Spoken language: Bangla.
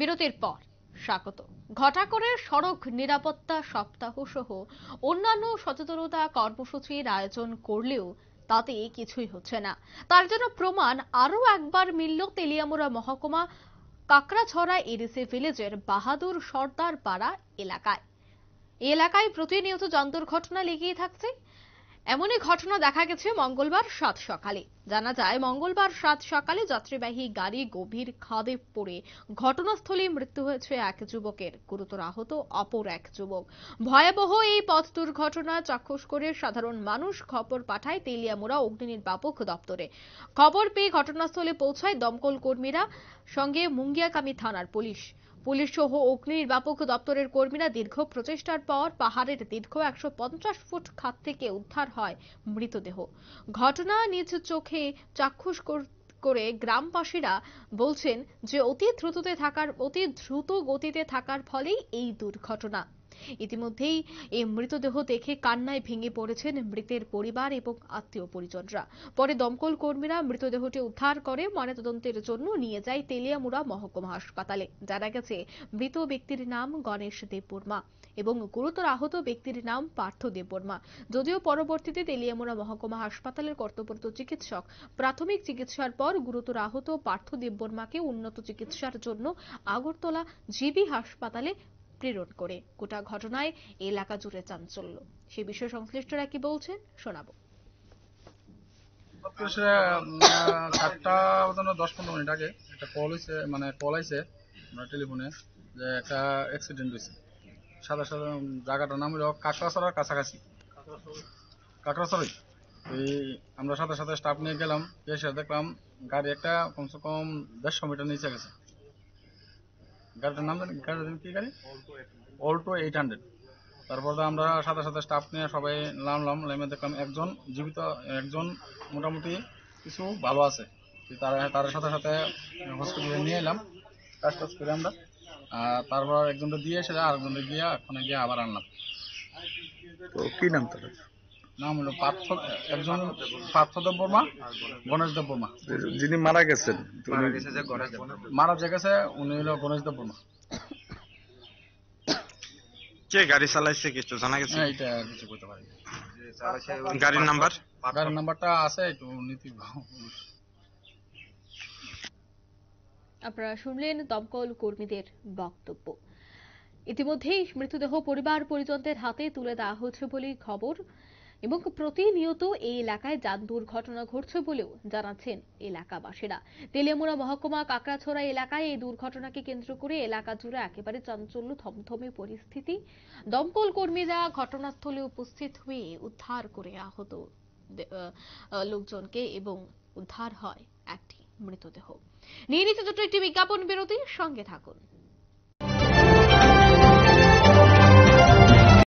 বিরতির পর স্বাগত ঘটা করে সড়ক নিরাপত্তা সপ্তাহ সহ অন্যান্য সচেতনতা কর্মসূচির আয়োজন করলেও তাতে কিছুই হচ্ছে না তার জন্য প্রমাণ আরও একবার মিলল তেলিয়ামুড়া মহকুমা কাকড়াছড়া এডিসি ভিলেজের বাহাদুর সর্দার পাড়া এলাকায় এলাকায় প্রতিনিয়ত যান ঘটনা লেগেই থাকছে এমনই ঘটনা দেখা গেছে মঙ্গলবার সাত সকালে জানা যায় মঙ্গলবার সাত সকালে যাত্রীবাহী গাড়ি গভীর খাদে পড়ে ঘটনাস্থলে মৃত্যু হয়েছে এক যুবকের গুরুতর আহত অপর এক যুবক ভয়াবহ এই পথ দুর্ঘটনা চাক্ষুষ করে সাধারণ মানুষ খবর পাঠায় তেলিয়ামোড়া অগ্নি নির্বাপক দপ্তরে খবর পেয়ে ঘটনাস্থলে পৌঁছায় দমকল কর্মীরা সঙ্গে মুঙ্গিয়াকামী থানার পুলিশ পুলিশ সহ অগ্নি নির্বাপক দপ্তরের কর্মীরা দীর্ঘ প্রচেষ্টার পর পাহাড়ের দীর্ঘ একশো ফুট খাত থেকে উদ্ধার হয় মৃতদেহ ঘটনা নিজ চোখে মুখে চাক্ষুষ করে গ্রামবাসীরা বলছেন যে অতি দ্রুততে থাকার অতি দ্রুত গতিতে থাকার ফলেই এই দুর্ঘটনা ইতিমধ্যেই এই মৃতদেহ দেখে কান্নায় ভেঙে পড়েছেন মৃতের পরিবার এবং আত্মীয় পরিজনরা পরে দমকল কর্মীরা মৃতদেহটি উদ্ধার করে ময়নাতদন্তের জন্য নিয়ে যায় তেলিয়ামুড়া মহকুমা হাসপাতালে জানা গেছে মৃত ব্যক্তির নাম গণেশ দেববর্মা এবং গুরুতর আহত ব্যক্তির নাম পার্থ দেববর্মা যদিও পরবর্তীতে তেলিয়ামুড়া মহকুমা হাসপাতালের কর্তব্যরত চিকিৎসক প্রাথমিক চিকিৎসার পর গুরুতর আহত পার্থ দেববর্মাকে উন্নত চিকিৎসার জন্য আগরতলা জিবি হাসপাতালে প্রেরণ করে গোটা ঘটনায় এলাকা জুড়ে চাঞ্চল্য সে বিষয়ে সংশ্লিষ্টরা কি বলছেন শোনাবো মানে আমরা সাথে সাথে স্টাফ নিয়ে গেলাম দেখলাম গাড়ি একটা কমসে কম দেড়শো মিটার নিচে গেছে গাড়িটার নাম জানি গাড়িটা কী গাড়ি অল্টো এইট হান্ড্রেড তারপর তো আমরা সাথে সাথে স্টাফ নিয়ে সবাই নামলাম নামে দেখলাম একজন জীবিত একজন মোটামুটি কিছু ভালো আছে তার তার সাথে সাথে হসপিটালে নিয়ে এলাম কাজ টাজ করে আমরা তারপর একজনটা দিয়ে এসে আরেকজনটা গিয়ে ওখানে গিয়ে আবার আনলাম তো কী নাম তার নাম হলো পার্থ একজন পার্থদেব বর্মা বর্মা যিনি মারা গেছেন মারা গেছে উনি হলো বর্মা কে গাড়ি চালাইছে কিছু জানা গেছে হ্যাঁ, এটা কিছু বলতে পারি গাড়ির নাম্বার গাড়ির নাম্বারটা আছে একটু নীতি আপনারা শুনলেন দমকল কর্মীদের বক্তব্য ইতিমধ্যেই মৃতদেহ পরিবার পরিজনদের হাতে তুলে দেওয়া হচ্ছে বলেই খবর এবং প্রতিনিয়ত এই এলাকায় যান দুর্ঘটনা ঘটছে বলেও জানাচ্ছেন এলাকাবাসীরা তেলিয়ামুড়া মহকুমা কাকড়াছড়া এলাকায় এই দুর্ঘটনাকে কেন্দ্র করে এলাকা জুড়ে একেবারে চাঞ্চল্য থমথমে পরিস্থিতি দমকল কর্মীরা ঘটনাস্থলে উপস্থিত হয়ে উদ্ধার করে আহত লোকজনকে এবং উদ্ধার হয় একটি মৃতদেহ নিয়ে নিচ্ছে ছোট্ট একটি বিজ্ঞাপন বিরতির সঙ্গে থাকুন